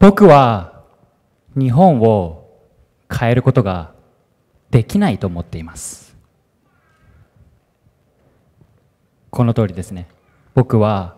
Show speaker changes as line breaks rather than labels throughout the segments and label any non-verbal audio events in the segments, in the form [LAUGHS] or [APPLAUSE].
僕は日本を変えることができないと思っていますこの通りですね僕は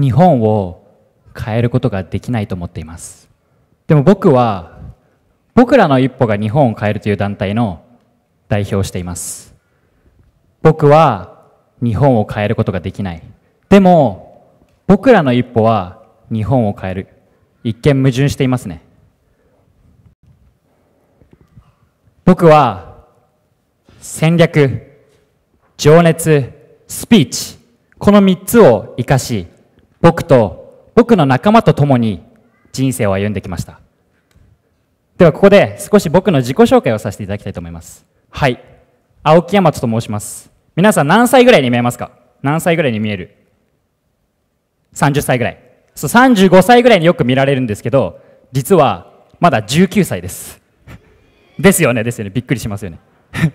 日本を変えることができないと思っていますでも僕は僕らの一歩が日本を変えるという団体の代表をしています僕は日本を変えることができないでも僕らの一歩は日本を変える一見矛盾していますね僕は戦略情熱スピーチこの3つを生かし僕と僕の仲間と共に人生を歩んできましたではここで少し僕の自己紹介をさせていただきたいと思いますはい青木山と申します皆さん何歳ぐらいに見えますか何歳ぐらいに見える30歳ぐらいそう35歳ぐらいによく見られるんですけど実はまだ19歳です [LAUGHS] ですよねですよねびっくりしますよね [LAUGHS]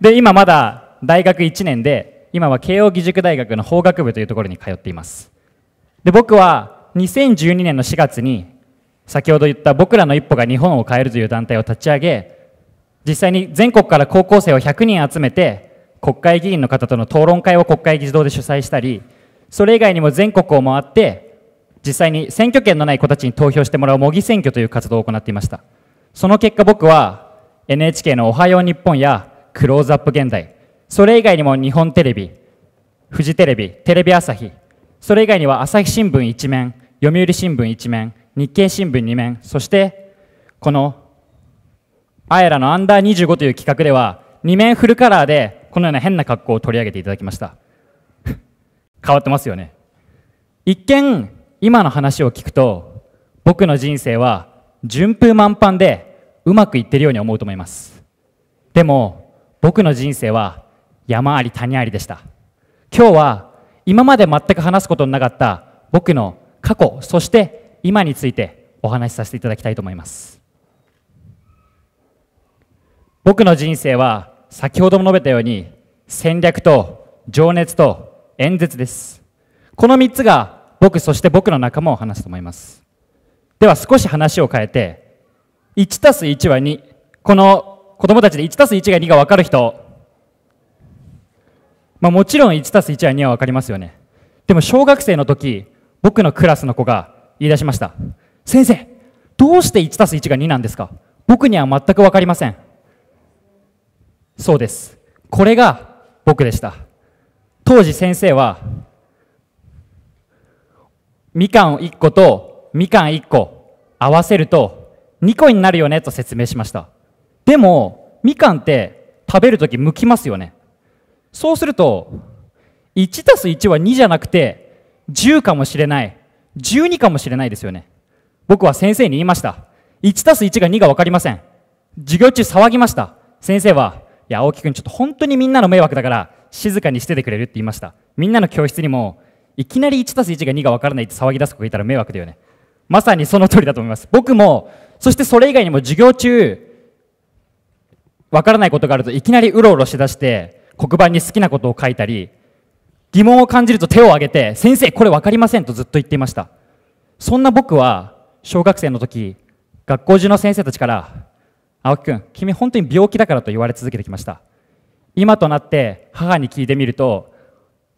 で今まだ大学1年で今は慶應義塾大学の法学部というところに通っていますで僕は2012年の4月に先ほど言った僕らの一歩が日本を変えるという団体を立ち上げ実際に全国から高校生を100人集めて国会議員の方との討論会を国会議事堂で主催したりそれ以外にも全国を回って実際に選挙権のない子たちに投票してもらう模擬選挙という活動を行っていましたその結果僕は NHK の「おはよう日本」や「クローズアップ現代」それ以外にも日本テレビフジテレビテレビ朝日それ以外には朝日新聞1面読売新聞1面日経新聞2面そしてこの「あえらのアンダー25」という企画では2面フルカラーでこのような変な格好を取り上げていただきました変わってますよね一見今の話を聞くと僕の人生は順風満帆でうまくいってるように思うと思いますでも僕の人生は山あり谷ありでした今日は今まで全く話すことのなかった僕の過去そして今についてお話しさせていただきたいと思います僕の人生は先ほども述べたように戦略と情熱と演説です。この3つが僕、そして僕の仲間を話すと思います。では少し話を変えて、1たす1は2。この子供たちで1たす1が2が分かる人。まあもちろん1たす1は2は分かりますよね。でも小学生の時、僕のクラスの子が言い出しました。先生、どうして1たす1が2なんですか僕には全く分かりません。そうです。これが僕でした。当時先生はみかん1個とみかん1個合わせると2個になるよねと説明しましたでもみかんって食べる時むきますよねそうすると1たす1は2じゃなくて10かもしれない12かもしれないですよね僕は先生に言いました1たす1が2が分かりません授業中騒ぎました先生はいや青木君ちょっと本当にみんなの迷惑だから静かにしててくれるって言いましたみんなの教室にもいきなり1たす1が2が分からないって騒ぎ出す子がいたら迷惑だよねまさにその通りだと思います僕もそしてそれ以外にも授業中分からないことがあるといきなりうろうろしだして黒板に好きなことを書いたり疑問を感じると手を挙げて先生これ分かりませんとずっと言っていましたそんな僕は小学生の時学校中の先生たちから青木君君本当に病気だからと言われ続けてきました今となって母に聞いてみると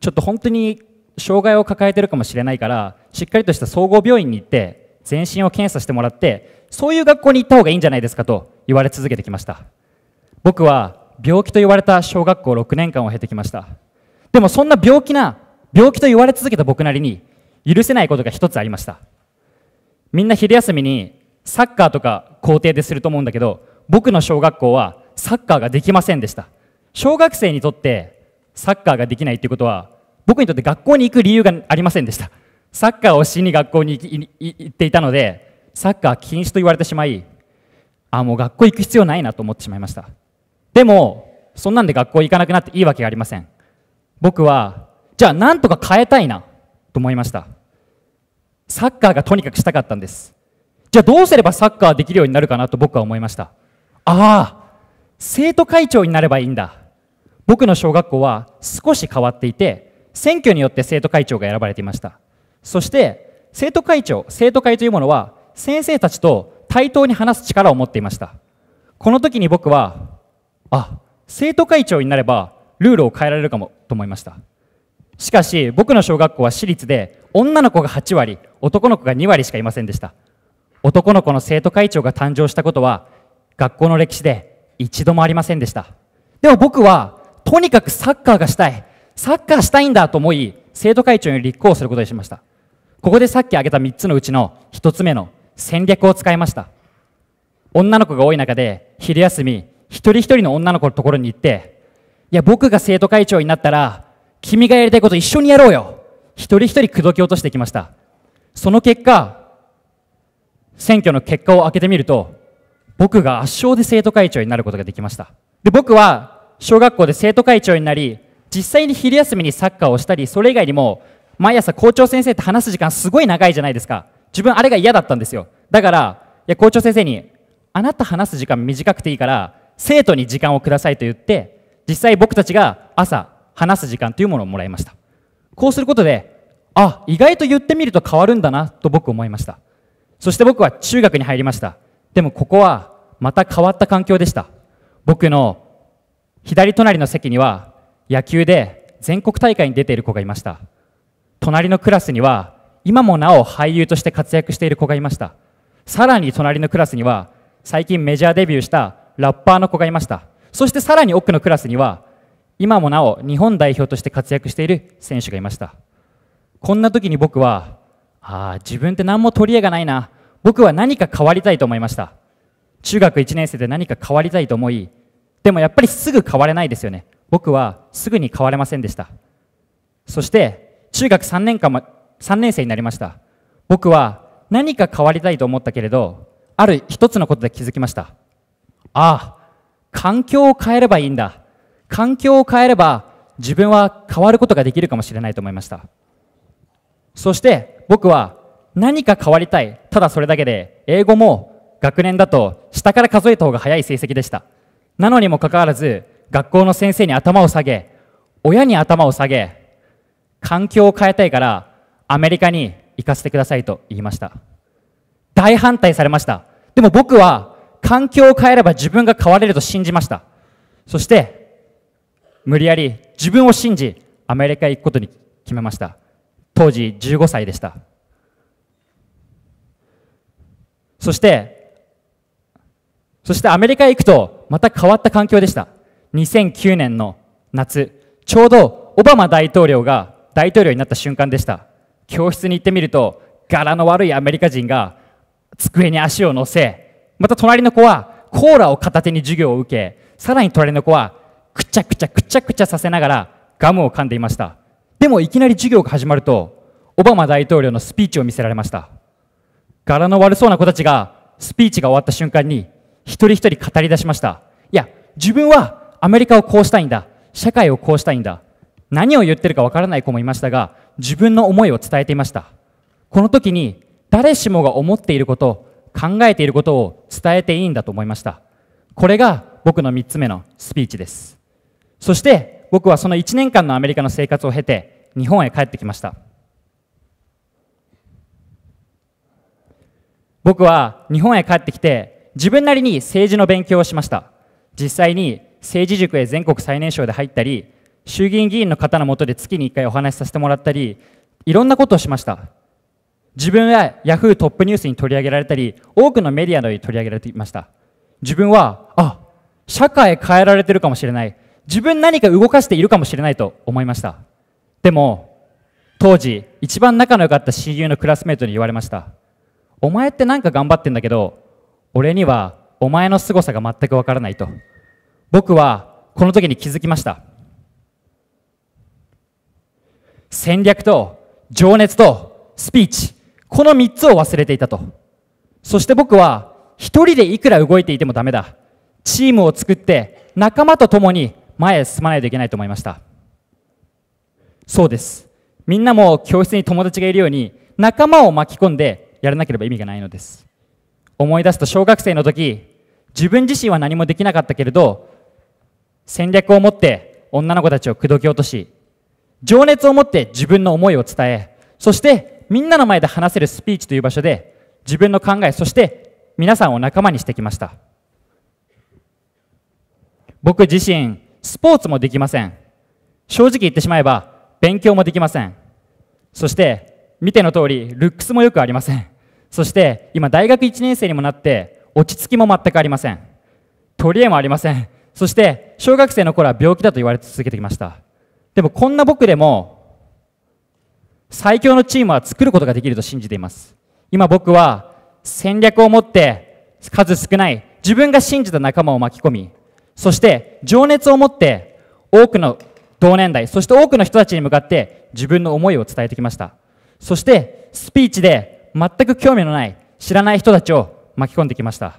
ちょっと本当に障害を抱えてるかもしれないからしっかりとした総合病院に行って全身を検査してもらってそういう学校に行った方がいいんじゃないですかと言われ続けてきました僕は病気と言われた小学校6年間を経てきましたでもそんな病気な病気と言われ続けた僕なりに許せないことが一つありましたみんな昼休みにサッカーとか校庭ですると思うんだけど僕の小学校はサッカーができませんでした小学生にとってサッカーができないということは僕にとって学校に行く理由がありませんでしたサッカーをしに学校に行っていたのでサッカー禁止と言われてしまいあもう学校行く必要ないなと思ってしまいましたでもそんなんで学校行かなくなっていいわけがありません僕はじゃあなんとか変えたいなと思いましたサッカーがとにかくしたかったんですじゃあどうすればサッカーできるようになるかなと僕は思いましたああ生徒会長になればいいんだ僕の小学校は少し変わっていて選挙によって生徒会長が選ばれていましたそして生徒会長生徒会というものは先生たちと対等に話す力を持っていましたこの時に僕はあ生徒会長になればルールを変えられるかもと思いましたしかし僕の小学校は私立で女の子が8割男の子が2割しかいませんでした男の子の生徒会長が誕生したことは学校の歴史で一度もありませんでしたでも僕はとにかくサッカーがしたい。サッカーしたいんだと思い、生徒会長に立候補することにしました。ここでさっき挙げた3つのうちの1つ目の戦略を使いました。女の子が多い中で、昼休み、一人一人の女の子のところに行って、いや、僕が生徒会長になったら、君がやりたいこと一緒にやろうよ一人一人口説き落としてきました。その結果、選挙の結果を開けてみると、僕が圧勝で生徒会長になることができました。で、僕は小学校で生徒会長になり実際に昼休みにサッカーをしたりそれ以外にも毎朝校長先生って話す時間すごい長いじゃないですか自分あれが嫌だったんですよだからいや校長先生にあなた話す時間短くていいから生徒に時間をくださいと言って実際僕たちが朝話す時間というものをもらいましたこうすることであ意外と言ってみると変わるんだなと僕思いましたそして僕は中学に入りましたでもここはまた変わった環境でした僕の左隣の席には野球で全国大会に出ている子がいました隣のクラスには今もなお俳優として活躍している子がいましたさらに隣のクラスには最近メジャーデビューしたラッパーの子がいましたそしてさらに奥のクラスには今もなお日本代表として活躍している選手がいましたこんな時に僕はああ自分って何も取り柄がないな僕は何か変わりたいと思いました中学1年生で何か変わりたいと思いでもやっぱりすぐ変われないですよね。僕はすぐに変われませんでした。そして中学3年間、も、3年生になりました。僕は何か変わりたいと思ったけれど、ある一つのことで気づきました。ああ、環境を変えればいいんだ。環境を変えれば自分は変わることができるかもしれないと思いました。そして僕は何か変わりたい。ただそれだけで、英語も学年だと下から数えた方が早い成績でした。なのにもかかわらず、学校の先生に頭を下げ、親に頭を下げ、環境を変えたいから、アメリカに行かせてくださいと言いました。大反対されました。でも僕は、環境を変えれば自分が変われると信じました。そして、無理やり自分を信じ、アメリカへ行くことに決めました。当時15歳でした。そして、そしてアメリカへ行くと、また変わった環境でした。2009年の夏、ちょうどオバマ大統領が大統領になった瞬間でした。教室に行ってみると、柄の悪いアメリカ人が机に足を乗せ、また隣の子はコーラを片手に授業を受け、さらに隣の子はくちゃくちゃくちゃくちゃさせながらガムを噛んでいました。でもいきなり授業が始まると、オバマ大統領のスピーチを見せられました。柄の悪そうな子たちがスピーチが終わった瞬間に一人一人語り出しました。いや、自分はアメリカをこうしたいんだ。社会をこうしたいんだ。何を言ってるかわからない子もいましたが、自分の思いを伝えていました。この時に誰しもが思っていること、考えていることを伝えていいんだと思いました。これが僕の3つ目のスピーチです。そして僕はその1年間のアメリカの生活を経て日本へ帰ってきました。僕は日本へ帰ってきて自分なりに政治の勉強をしました実際に政治塾へ全国最年少で入ったり衆議院議員の方のもとで月に1回お話しさせてもらったりいろんなことをしました自分はヤフートップニュースに取り上げられたり多くのメディアように取り上げられていました自分はあ社会変えられてるかもしれない自分何か動かしているかもしれないと思いましたでも当時一番仲の良かった親友のクラスメートに言われましたお前って何か頑張ってんだけど俺にはお前の凄さが全くわからないと僕はこの時に気づきました戦略と情熱とスピーチこの3つを忘れていたとそして僕は一人でいくら動いていてもダメだチームを作って仲間と共に前へ進まないといけないと思いましたそうですみんなも教室に友達がいるように仲間を巻き込んでやらなければ意味がないのです思い出すと小学生の時自分自身は何もできなかったけれど戦略を持って女の子たちを口説き落とし情熱を持って自分の思いを伝えそしてみんなの前で話せるスピーチという場所で自分の考えそして皆さんを仲間にしてきました僕自身スポーツもできません正直言ってしまえば勉強もできませんそして見ての通りルックスもよくありませんそして今大学1年生にもなって落ち着きも全くありません取り柄もありませんそして小学生の頃は病気だと言われ続けてきましたでもこんな僕でも最強のチームは作ることができると信じています今僕は戦略を持って数少ない自分が信じた仲間を巻き込みそして情熱を持って多くの同年代そして多くの人たちに向かって自分の思いを伝えてきましたそしてスピーチで全く興味のない、知らない人たちを巻き込んできました。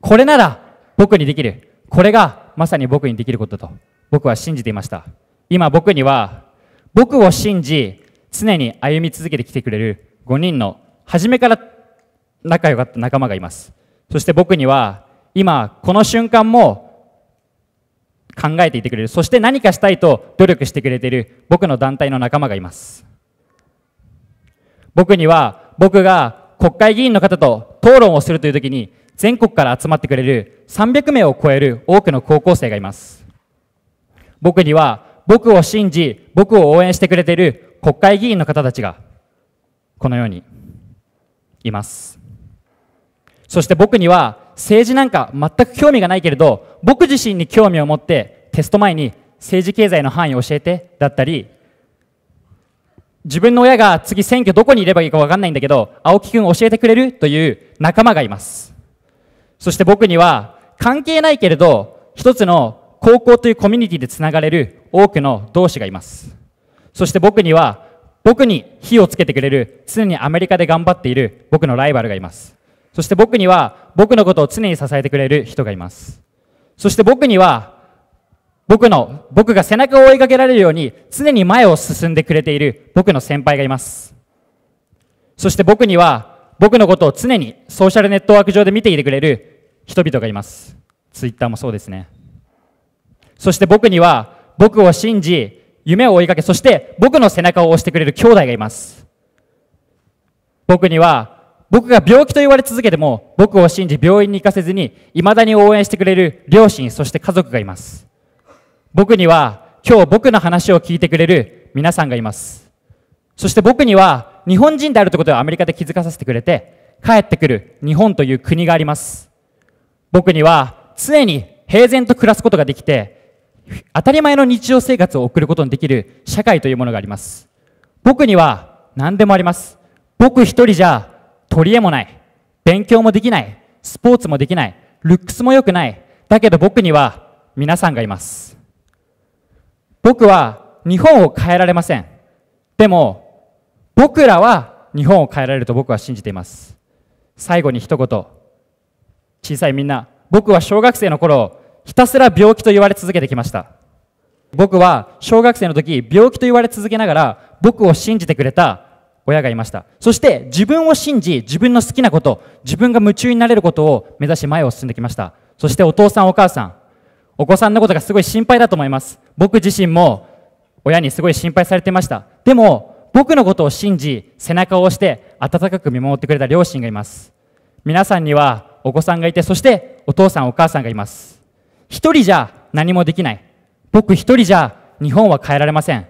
これなら僕にできる。これがまさに僕にできることだと僕は信じていました。今僕には僕を信じ常に歩み続けてきてくれる5人の初めから仲良かった仲間がいます。そして僕には今この瞬間も考えていてくれる。そして何かしたいと努力してくれている僕の団体の仲間がいます。僕には僕が国会議員の方と討論をするという時に全国から集まってくれる300名を超える多くの高校生がいます僕には僕を信じ僕を応援してくれている国会議員の方たちがこのようにいますそして僕には政治なんか全く興味がないけれど僕自身に興味を持ってテスト前に政治経済の範囲を教えてだったり自分の親が次選挙どこにいればいいか分かんないんだけど、青木くん教えてくれるという仲間がいます。そして僕には、関係ないけれど、一つの高校というコミュニティで繋がれる多くの同志がいます。そして僕には、僕に火をつけてくれる、常にアメリカで頑張っている僕のライバルがいます。そして僕には、僕のことを常に支えてくれる人がいます。そして僕には、僕の、僕が背中を追いかけられるように常に前を進んでくれている僕の先輩がいます。そして僕には僕のことを常にソーシャルネットワーク上で見ていてくれる人々がいます。ツイッターもそうですね。そして僕には僕を信じ、夢を追いかけ、そして僕の背中を押してくれる兄弟がいます。僕には僕が病気と言われ続けても僕を信じ病院に行かせずに未だに応援してくれる両親そして家族がいます僕には今日僕の話を聞いてくれる皆さんがいます。そして僕には日本人であるということをアメリカで気づかさせてくれて、帰ってくる日本という国があります。僕には常に平然と暮らすことができて、当たり前の日常生活を送ることのできる社会というものがあります。僕には何でもあります。僕一人じゃ取り柄もない。勉強もできない。スポーツもできない。ルックスも良くない。だけど僕には皆さんがいます。僕は日本を変えられません。でも、僕らは日本を変えられると僕は信じています。最後に一言。小さいみんな、僕は小学生の頃、ひたすら病気と言われ続けてきました。僕は小学生の時、病気と言われ続けながら、僕を信じてくれた親がいました。そして自分を信じ、自分の好きなこと、自分が夢中になれることを目指し前を進んできました。そしてお父さんお母さん、お子さんのことがすごい心配だと思います。僕自身も親にすごい心配されてました。でも、僕のことを信じ、背中を押して温かく見守ってくれた両親がいます。皆さんにはお子さんがいて、そしてお父さんお母さんがいます。一人じゃ何もできない。僕一人じゃ日本は変えられません。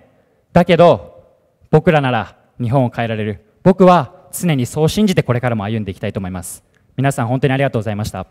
だけど、僕らなら日本を変えられる。僕は常にそう信じてこれからも歩んでいきたいと思います。皆さん本当にありがとうございました。